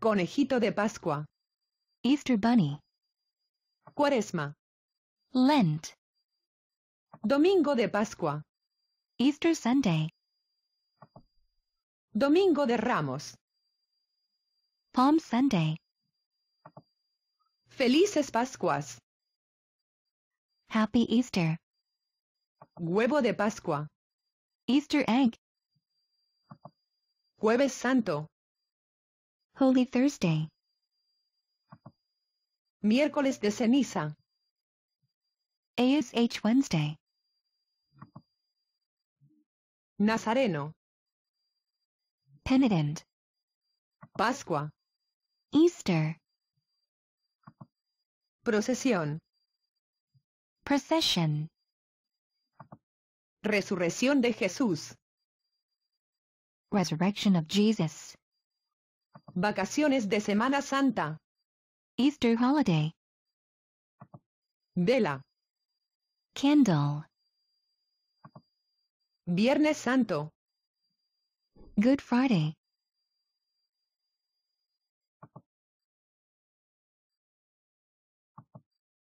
Conejito de Pascua. Easter Bunny. Cuaresma. Lent. Domingo de Pascua. Easter Sunday. Domingo de Ramos. Palm Sunday. Felices Pascuas. Happy Easter. Huevo de Pascua. Easter egg. Jueves Santo. Holy Thursday. Miércoles de ceniza. ASH Wednesday. Nazareno. Penitent. Pascua. Easter. Procesión. Procession. Resurrección de Jesús. Resurrection of Jesus. Vacaciones de Semana Santa. Easter holiday. Vela. Candle. Viernes Santo. Good Friday.